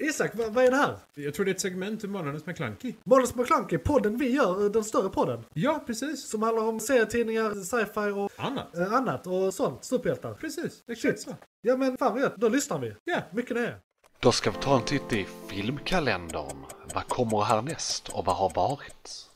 Isak, vad, vad, är det här? Jag tror det är ett segment ur Månadens McKlunky. Månadens McKlunky, podden vi gör, eh, den större podden. Ja, precis. Som handlar om serietidningar, sci-fi och annat. Eh, annat och sånt, superhjältar. Precis, exakt så. Ja men fan vet, då lyssnar vi. Ja, yeah. mycket det är. Då ska vi ta en titt i filmkalendern. Vad kommer härnäst och vad har varit?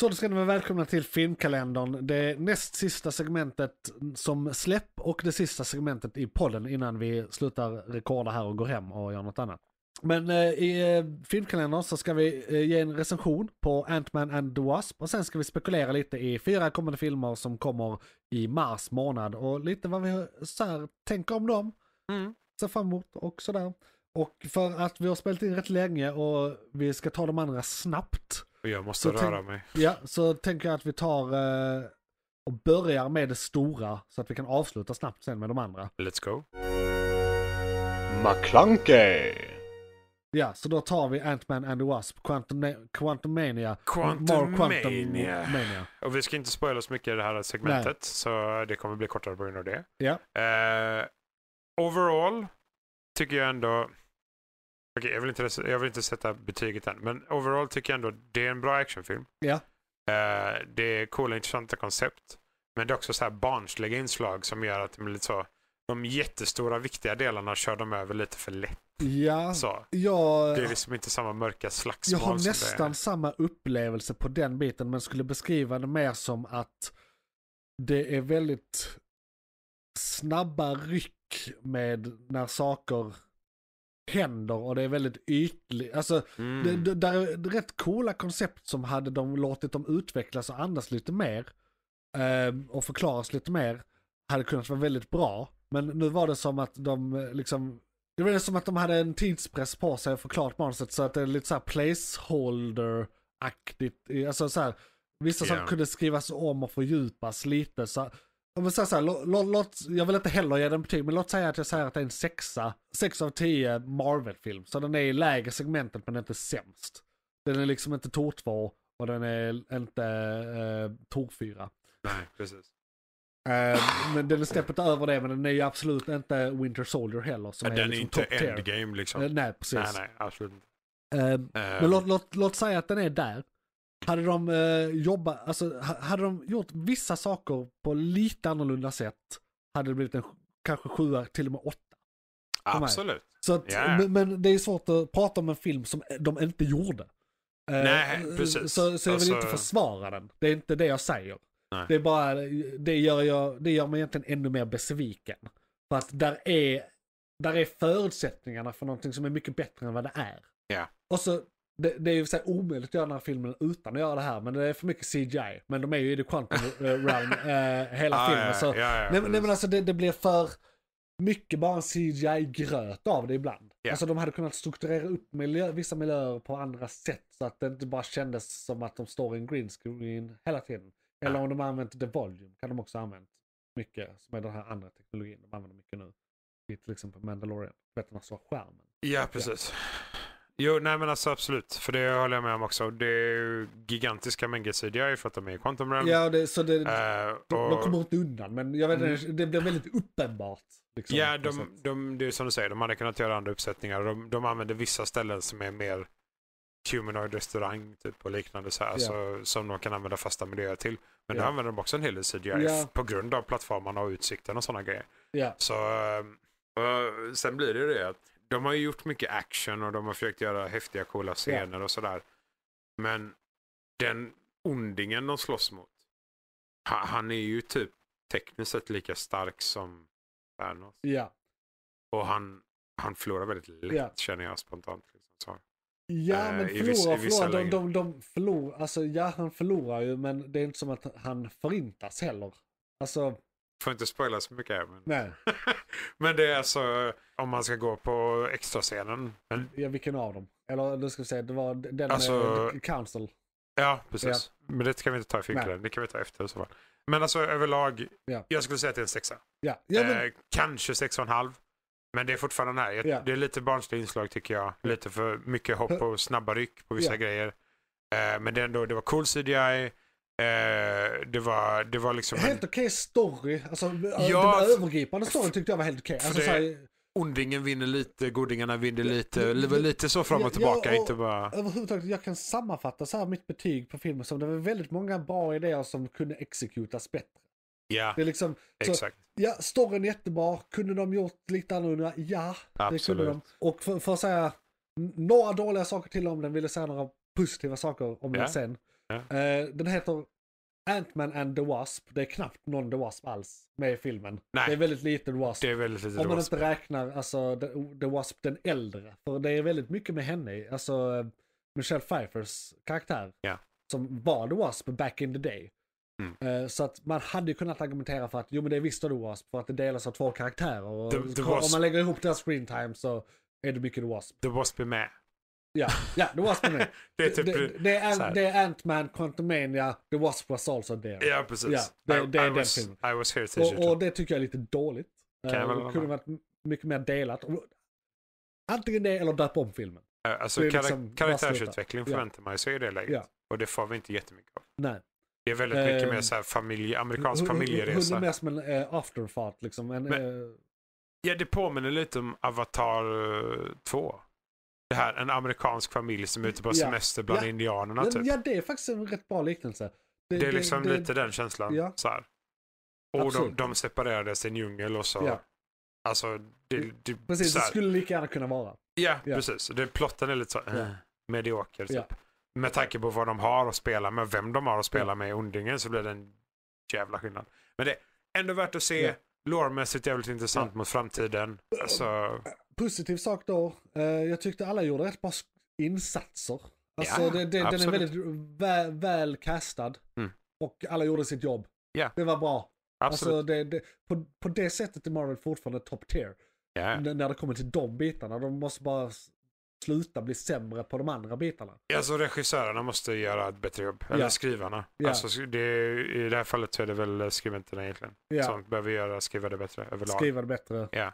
Så då ska ni vara välkomna till filmkalendern. Det näst sista segmentet som släpp och det sista segmentet i podden innan vi slutar rekorda här och går hem och gör något annat. Men eh, i eh, filmkalendern så ska vi eh, ge en recension på Ant-Man and the Wasp och sen ska vi spekulera lite i fyra kommande filmer som kommer i mars månad och lite vad vi så här, tänker om dem, mm. ser fram emot och sådär. Och för att vi har spelat in rätt länge och vi ska ta de andra snabbt. Och jag måste röra mig. Ja, så tänker jag att vi tar eh, och börjar med det stora så att vi kan avsluta snabbt sen med de andra. Let's go. McClunkey! Ja, så då tar vi Ant-Man and the Wasp, Quantum, Quantumania. Quantumania. Quantum och vi ska inte spoila så mycket i det här segmentet, Nej. så det kommer bli kortare på grund av det. Ja. Uh, overall tycker jag ändå... Okej, okay, jag, vill inte, jag vill inte sätta betyget än, men overall tycker jag ändå det är en bra actionfilm. Ja. Uh, det är coola, intressanta koncept. Men det är också så här barnsliga inslag som gör att det blir lite så. De jättestora, viktiga delarna kör de över lite för lätt. Ja, så. Ja, det är liksom inte samma mörka slagsmål. Jag har nästan samma upplevelse på den biten men skulle beskriva det mer som att det är väldigt snabba ryck med när saker händer och det är väldigt ytligt. Alltså, mm. det, det, där är rätt coola koncept som hade de låtit dem utvecklas och andas lite mer. Eh, och förklaras lite mer. Hade kunnat vara väldigt bra. Men nu var det som att de liksom det var som att de hade en tidspress på sig för klart manuset så att det är lite såhär placeholder-aktigt. Alltså såhär, vissa yeah. saker kunde skrivas om och fördjupas lite. Så, om jag, säger så här, låt, lå, jag vill inte heller ge den betyg, men låt säga att jag säger att det är en sexa, sex av tio Marvel-film. Så den är i lägre segmentet men inte sämst. Den är liksom inte tor 2 och den är inte eh, tor 4. Nej, precis. Eh, men den är steppet över det, men den är ju absolut inte Winter Soldier heller. Som den är, liksom är inte endgame liksom. Uh, nej, precis. Nej, nej, absolut inte. Uh, um. Men låt, låt, låt säga att den är där. Hade de jobbat, alltså hade de gjort vissa saker på lite annorlunda sätt hade det blivit en kanske sjua, till och med åtta. Absolut. Så att, yeah. men, men, det är svårt att prata om en film som de inte gjorde. Nej, precis. Så, så jag vill alltså... inte försvara den. Det är inte det jag säger. Det är bara, det gör, jag, det gör mig egentligen ännu mer besviken. För att där är, där är förutsättningarna för någonting som är mycket bättre än vad det är. Yeah. Och så, det, det är ju så här omöjligt att göra den här filmen utan att göra det här, men det är för mycket CGI. Men de är ju i the quantum realm eh, hela ah, filmen. Så, ja, ja, nej, nej, men alltså det, det blir för mycket bara en CGI-gröt av det ibland. Yeah. Alltså de hade kunnat strukturera upp miljö, vissa miljöer på andra sätt så att det inte bara kändes som att de står i en green screen hela tiden. Eller om de har använt The Volume kan de också ha använt mycket. Som är den här andra teknologin de använder mycket nu. till exempel Mandalorian. Vet du, alltså skärmen. Ja, precis. Jo, nej men alltså absolut. För det håller jag med om också. Det är ju gigantiska mängder CDI för att de är i Quantum Realm. Ja, det, så det, uh, de, de kommer inte undan. Men jag vet inte, mm. det blir väldigt uppenbart. Liksom, ja, de, de, det är som du säger. De hade kunnat göra andra uppsättningar. De, de använder vissa ställen som är mer humanoid restaurang typ och liknande så här, yeah. så, som de kan använda fasta miljöer till. Men yeah. då använder de också en hel del CGI yeah. på grund av plattformarna och utsikten och sådana grejer. Yeah. Så, ehm, och sen blir det ju det att de har ju gjort mycket action och de har försökt göra häftiga coola scener och sådär. Men den ondingen de slåss mot, han är ju typ tekniskt sett lika stark som Thanos. Ja. Och han, han förlorar väldigt lätt känner jag spontant. Liksom. Så. Ja, eh, men förlorar, förlorar. De, de, de förlorar. Alltså, ja, han förlorar ju, men det är inte som att han förintas heller. Alltså... Får inte spoila så mycket här. Men... Nej. men det är alltså, om man ska gå på extrascenen. Men... Ja, vilken av dem? Eller du ska säga, det var den alltså... med Council. Ja, precis. Ja. Men det kan vi inte ta i finkan. Det kan vi ta efter i så fall. Men alltså överlag, ja. jag skulle säga att det är en sexa. Ja. Men... Eh, kanske sex och en halv. Men det är fortfarande här. Jag, yeah. Det är lite barnsliga inslag tycker jag. Lite för mycket hopp och snabba ryck på vissa yeah. grejer. Uh, men det, ändå, det var cool CGI. Uh, eh, det, var, det var liksom... Helt en... okej okay story. Alltså, eh, ja, den övergripande storyn tyckte jag var helt okej. Okay. Alltså, Ondingen vinner lite, godingarna vinner lite. Det var lite så fram och tillbaka. Ja, och inte bara... Överhuvudtaget, jag kan sammanfatta så här mitt betyg på filmen som det var väldigt många bra idéer som kunde exekutas bättre. Ja, det är liksom, så, exakt. Ja, storyn är jättebra. Kunde de gjort lite annorlunda? Ja, Absolut. det kunde de. Och för, för att säga några dåliga saker till om den, ville säga några positiva saker om ja. den sen. Ja. Uh, den heter Ant-Man and the Wasp. Det är knappt någon The Wasp alls med i filmen. Nej. Det är väldigt lite The Wasp. Det är väldigt lite om man inte räknar alltså, the, the, Wasp den äldre. För det är väldigt mycket med henne, alltså eh, Michelle Pfeiffers karaktär. Ja. Som var The Wasp back in the day. Mm. Eh, så att man hade ju kunnat argumentera för att jo men det är visst The Wasp för att det delas av två karaktärer. Och the, the Om man lägger ihop deras screen time så är det mycket The Wasp. The Wasp är med. Ja, ja The Wasp är med. det är typ det, det, det Ant-Man, Quantumania, The Wasp was also there. Ja precis. Ja, det, det I, är I den filmen. I was here och, och det tycker jag är lite dåligt. Kan det eh, kunde varit mycket mer delat. Antingen det eller döpa om filmen. Alltså liksom karaktärsutveckling förväntar ja. man sig i det läget. Ja. Och det får vi inte jättemycket av. Nej. Det är väldigt mycket eh, mer så här familj, amerikansk familjeresa. Det är mer som en eh, afterthought liksom. En, Men, eh... Ja, det påminner lite om Avatar 2. Eh, det här, en amerikansk familj som är ute på ja, semester bland ja, indianerna typ. Ja, det är faktiskt en rätt bra liknelse. Det, det är liksom det, lite det, den känslan. Ja. Så här. Och de, de separerades i en djungel och så. Ja. Alltså, det, mm. precis, det skulle lika gärna kunna vara. Ja, precis. Det, plotten är lite så här, eh, medioker typ med tanke på vad de har att spela med, vem de har att mm. spela med i Ondingen så blir det en jävla skillnad. Men det är ändå värt att se. Ja. Lårmässigt jävligt intressant ja. mot framtiden. Alltså... Positiv sak då. Eh, jag tyckte alla gjorde rätt bra insatser. Alltså ja, det, det, den är väldigt väl, väl kastad. Mm. Och alla gjorde sitt jobb. Ja. Det var bra. Alltså det, det, på, på det sättet är Marvel fortfarande top tier. Yeah. När det kommer till de bitarna. De måste bara sluta bli sämre på de andra bitarna. Alltså regissörerna måste göra ett bättre jobb. Eller ja. skrivarna. Ja. Alltså, det, I det här fallet så är det väl skribenterna egentligen. Ja. Som behöver göra, skriva det bättre överlag. Skriva det bättre. Ja.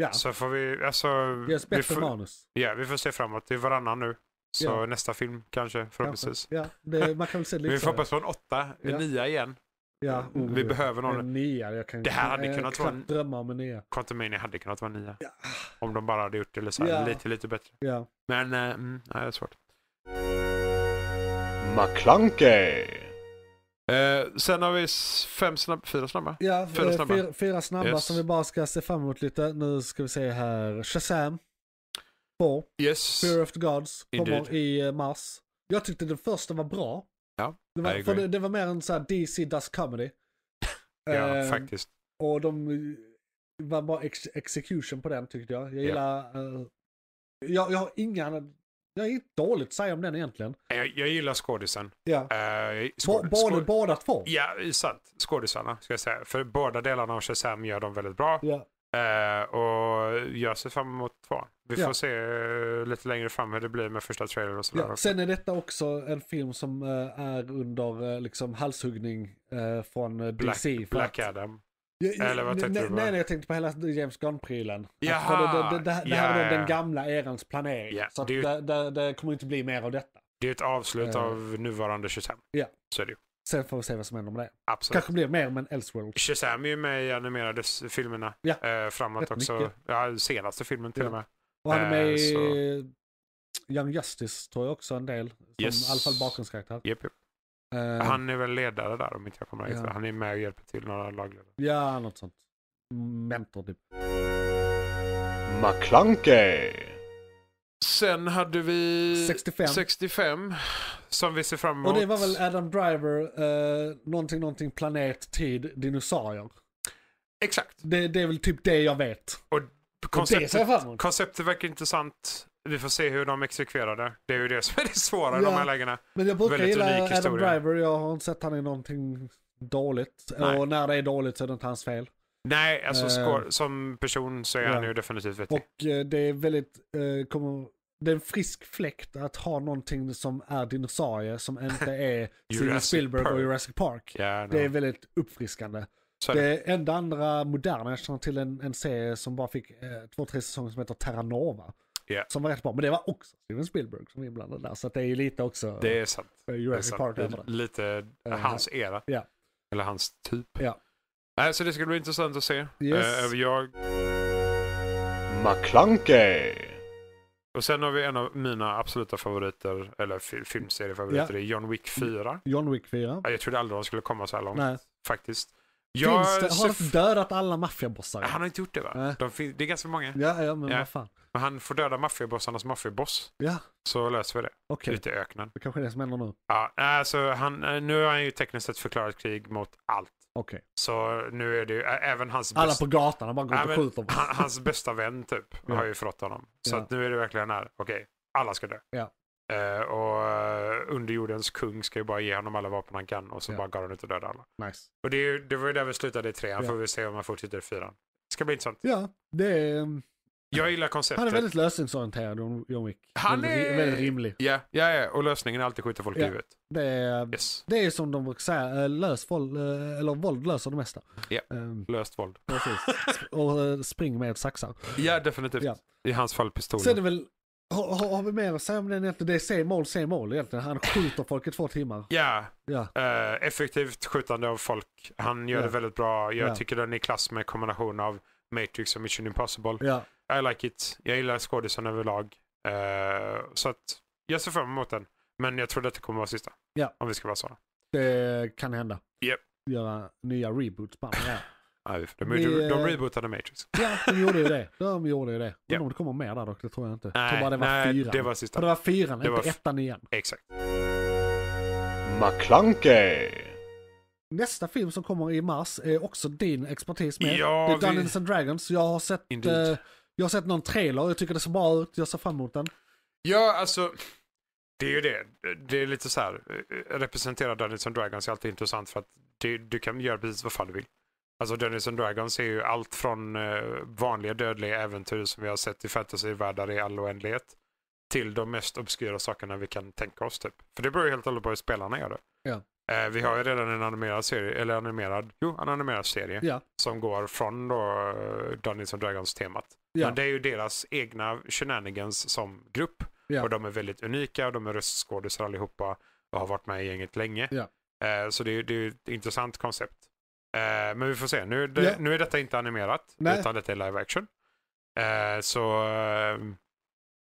ja. Så får vi, alltså. Görs bättre får, manus. Ja, vi får se framåt. Det är varannan nu. Så nästa film kanske förhoppningsvis. Ja, det, man kan väl se lite. vi får hoppas på en åtta, en nia igen. Ja, oh, vi behöver någon. Nia, jag kan, det här hade jag kunnat vara... En... drömma om en nia. Quantumania hade kunnat vara nia. Ja. Om de bara hade gjort det så ja. lite, lite bättre. Ja. Men, äh, mm, nej, det är svårt. McClunkey. Eh, sen har vi fem snabba, fyra snabba. Ja, fyra eh, snabba, fyra, fyra snabba yes. som vi bara ska se fram emot lite. Nu ska vi se här. Shazam. 4. Yes. Fear of the Gods. Kommer Indeed. i eh, mars. Jag tyckte den första var bra. Ja, det var, för det, det, var mer en så här DC does Comedy. ja, eh, faktiskt. Och de eh, var bara ex execution på den tyckte jag. Jag gillar... Ja. Eh, jag, jag har inga... Jag är inte dåligt att säga om den egentligen. Jag, jag gillar skådisen. Ja. Eh, båda två? Ja, sant. Skådisarna ska jag säga. För båda delarna av Shazam gör de väldigt bra. Ja. Eh, och jag ser fram emot tvåan. Vi ja. får se eh, lite längre fram hur det blir med första trailern och sådär. Ja. Sen är detta också en film som eh, är under eh, liksom, halshuggning från Black, DC. Black att... Adam. Eller vad tänkte nej, du? Nej, nej, jag tänkte på hela James Gunn-prylen. Jaha! Det, det, det, det här ja, är den gamla erans planering. Ja, så ju... det, kommer inte bli mer av detta. Det är ett avslut uh, av nuvarande 25. Ja. Så är det ju. Sen får vi se vad som händer med det. Absolut. Kanske blir mer men Elseworld. Shazam är ju med i animerade filmerna. Ja. Eh, framåt Rätt också. Mycket. Ja, senaste filmen till ja. och med. Och han är med eh, i Young Justice tror jag också en del. Som yes. i alla fall bakgrundskaraktär. Yep, yep. Uh, han är väl ledare där om inte jag kommer ihåg ja. Han är med och hjälper till några lagledare. Ja, något sånt. Mentor typ. McClunkey. Sen hade vi 65. 65 som vi ser fram emot. Och det var väl Adam Driver, uh, någonting, någonting, planet, tid, dinosaurier. Exakt. Det, det, är väl typ det jag vet. Och konceptet, konceptet verkar intressant. Vi får se hur de exekverar det. Det är ju det som är det svåra i ja. de här lägena. Men jag brukar gilla Adam Driver. Jag har inte sett han i någonting dåligt. Nej. Och när det är dåligt så är det inte hans fel. Nej, alltså eh, skor, som person så är ja. han ju definitivt vettig. Och eh, det är väldigt, uh, kommer, det är en frisk fläkt att ha någonting som är dinosaurie som inte är Steven Spielberg Park. och Jurassic Park. Yeah, no. Det är väldigt uppfriskande. Så det enda andra moderna jag känner till en, en serie som bara fick eh, två, tre säsonger som heter Terra Nova. Yeah. Som var rätt bra, men det var också Steven Spielberg som var inblandad där. Så det är ju lite också... Det är sant. Uh, det är sant. L- lite eh, hans uh, era. Yeah. Eller hans typ. Yeah. Äh, så det ska bli intressant att se. Yes. Uh, jag... McClunkey. Och sen har vi en av mina absoluta favoriter, eller filmseriefavoriter, yeah. John Wick 4. Mm. John Wick 4. Jag trodde aldrig de skulle komma så här långt, Nej. faktiskt. Jag... det? Har han dödat alla maffiabossar? Han har inte gjort det va? De fin... det är ganska många. Ja, ja men ja. vad fan. Men han får döda maffiabossarnas maffiaboss. Ja. Så löser vi det. Okay. Lite i öknen. Det kanske är det som händer nu. Ja, alltså han, eh, nu har han ju tekniskt sett förklarat krig mot allt. Okay. Så nu är det ju även hans bästa... Alla på gatan, han bara går ja, och skjuter. Hans bästa vän typ ja. har ju förrått honom. Så att nu är det verkligen här, okej, okay, alla ska dö. Ja. Uh, och uh, underjordens kung ska ju bara ge honom alla vapen han kan och så yeah. bara går han ut och dödar alla. Nice. Och det, det var ju där vi slutade i trean, yeah. får vi se om han fortsätter i fyran. Det ska bli intressant. Ja, det är... Mm, Jag gillar konceptet. Han är väldigt lösningsorienterad, John Wick. Han är... Väldigt, väldigt rimlig. Ja, yeah, ja, yeah, och lösningen är alltid skjuta folk i huvudet. Det är, yes. det är som de brukar säga, eh, lös våld, eller våld löser det mesta. Ja, um, löst våld. Precis. och spring med saxar. Ja, definitivt. I hans fall pistolen. Sen är det väl har, har, vi mer att säga om den egentligen? Det är same mål, same mål egentligen. Han skjuter folk i två timmar. Ja. Yeah. yeah. Uh, effektivt skjutande av folk. Han gör yeah. det väldigt bra. Jag yeah. tycker den är i klass med kombination av Matrix och Mission Impossible. Yeah. I like it. Jag gillar skådisen överlag. Uh, så att jag ser fram emot den. Men jag tror detta kommer vara sista. Om vi ska vara sådana. Det kan hända. Yep. Göra nya reboots bara. Nej, de, de eh, rebootade Matrix. Ja, de gjorde ju det. De gjorde ju det. Undrar yeah. om det kommer mer där dock, det tror jag inte. Nej, jag bara det var nej, fyran. det var sista. För det var fyran, det inte var ettan igen. Exakt. McClunkey. Nästa film som kommer i mars är också din expertis med. Ja, det är Dungeons and Dragons. Jag har, sett, eh, jag har sett någon trailer, jag tycker det ser bra ut, jag ser fram emot den. Ja, alltså. Det är ju det. Det är lite så här. Eh, eh, Representera Dungeons and Dragons är alltid intressant för att det, du kan göra precis vad fan du vill. Alltså Dungeons and Dragons är ju allt från eh, vanliga dödliga äventyr som vi har sett i fantasyvärldar i all oändlighet till de mest obskyra sakerna vi kan tänka oss. Typ. För det beror ju helt och hållet på hur spelarna gör det. Ja. Eh, vi har ju redan en animerad serie, eller animerad, jo, en animerad serie ja. som går från då eh, Dungeons and Dragons-temat. Ja. Men det är ju deras egna shenanigans som grupp. Och de är väldigt unika de är röstskådisar allihopa och har varit med i gänget länge. Eh, så det är ju ett intressant koncept. Eh, men vi får se. Nu, det, ja. nu är detta inte animerat, Nej. utan detta är live action. Eh, så eh,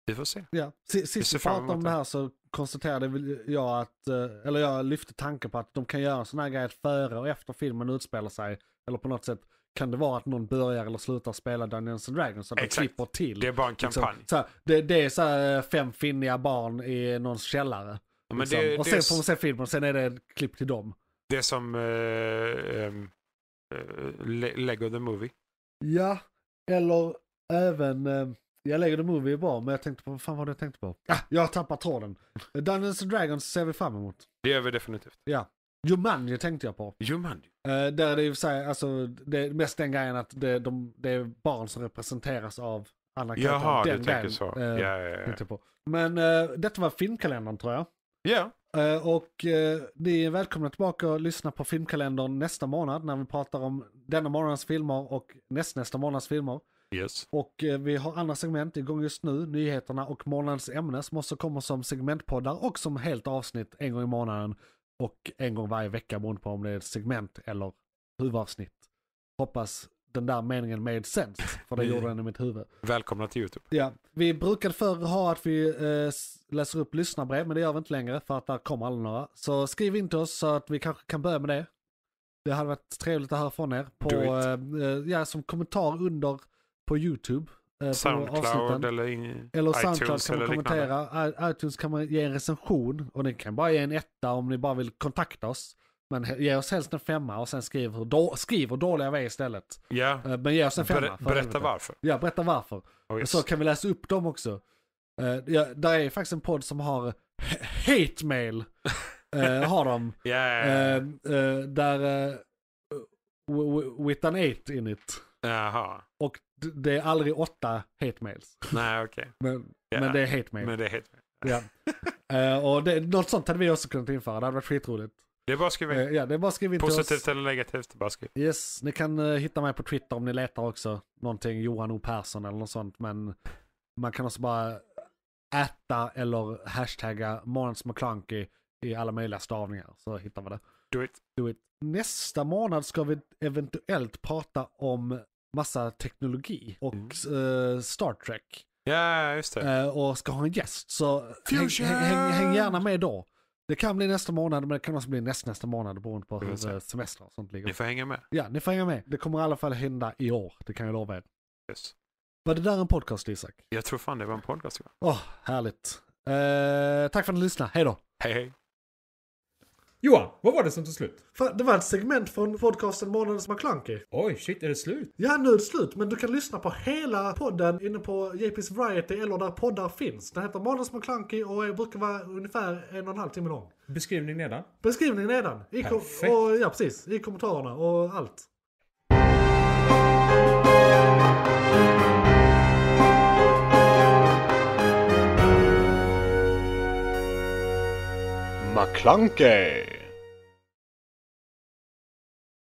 vi får se. Ja. Sist vi, pratade om det här så konstaterade jag att, eh, eller jag lyfte tanken på att de kan göra en sån här grej före och efter filmen utspelar sig. Eller på något sätt kan det vara att någon börjar eller slutar spela Dungeons and Dragons så att Exakt. de klipper till. Det är bara en liksom, kampanj. Liksom, här, det, det, är så här, eh, fem finniga barn i någons källare. Ja, liksom. det, och sen det... får man se filmen och sen är det klipp till dem. Det som eh, ehm, Eh, Lego the Movie. Ja, eller även, eh, jag Lego the Movie är bra men jag tänkte på, vad fan var det jag tänkte på? Ah, jag har tappat tråden. Dungeons and Dragons ser vi fram emot. Det gör vi definitivt. Ja. Jumanji tänkte jag på. Jumanji? Eh, där det i och för sig, alltså det är mest den grejen att det, de, det är barn som representeras av alla karaktärer. Jaha, du tänker så. Eh, ja, ja, ja. Tänkte på. Men eh, detta var filmkalendern tror jag. Ja. Eh, och eh, ni är välkomna tillbaka och lyssna på filmkalendern nästa månad när vi pratar om denna månadens filmer och nästnästa månads filmer. Yes. Och eh, vi har andra segment igång just nu, nyheterna och månadens ämne som också kommer som segmentpoddar och som helt avsnitt en gång i månaden och en gång varje vecka beroende på om det är ett segment eller huvudavsnitt. Hoppas den där meningen made sense. För det gjorde den i mitt huvud. Välkomna till YouTube. Ja, vi brukade förr ha att vi eh, läser upp lyssnarbrev, men det gör vi inte längre för att där kommer aldrig några. Så skriv in till oss så att vi kanske kan börja med det. Det hade varit trevligt att höra från er. På, eh, eh, ja, som kommentar under på YouTube. Eh, Soundcloud på eller, in, eller Soundcloud iTunes kan man kommentera. Liknande. iTunes kan man ge en recension och ni kan bara ge en etta om ni bara vill kontakta oss. Men ge oss helst en femma och sen skriv hur, då, skriv hur dåliga vi är istället. Ja. Yeah. Men ge oss en femma. Ber berätta varför. Ja, berätta varför. Oh, yes. Så kan vi läsa upp dem också. Eh, ja, där är ju faktiskt en podd som har hate mail. uh, har de. Yeah. Uh, uh, där uh, with an eight in it. Jaha. Och det är aldrig åtta hate mails. Nej, okej. Okay. men, yeah. men det är hate mail. Men det är hate mail. ja. och det, något sånt hade vi också kunnat införa, det hade varit skitroligt. Det är bara skriv in. Eh, ja, det är bara skriv in Positivt till eller negativt, bara skriv. Yes, ni kan uh, hitta mig på Twitter om ni letar också. Någonting Johan O Persson eller något sånt. Men man kan också bara äta eller hashtagga Måns McClunky i alla möjliga stavningar. Så hittar man det. Do it. Do it. Nästa månad ska vi eventuellt prata om massa teknologi och mm. uh, Star Trek. Ja, yeah, just det. Uh, och ska ha en gäst, så häng, häng, häng gärna med då. Det kan bli nästa månad, men det kan också bli näst, nästa månad beroende på hur eh, semester och sånt ligger. Ni får hänga med. Ja, ni får hänga med. Det kommer i alla fall hända i år, det kan jag lova er. Yes. Var det där en podcast, Isak? Jag tror fan det var en podcast. Åh, oh, härligt. Eh, tack för att ni lyssnade, hej då! Hej hej! Johan, vad var det som tog slut? Det var ett segment från podcasten Månadens McKlunky. Oj, shit, är det slut? Ja, nu är det slut. Men du kan lyssna på hela podden inne på JP's Variety eller där poddar finns. Den heter Månadens McKlunky och brukar vara ungefär en och en halv timme lång. Beskrivning nedan? Beskrivning nedan. I Perfekt. och, ja, precis. I kommentarerna och allt. McClunkey.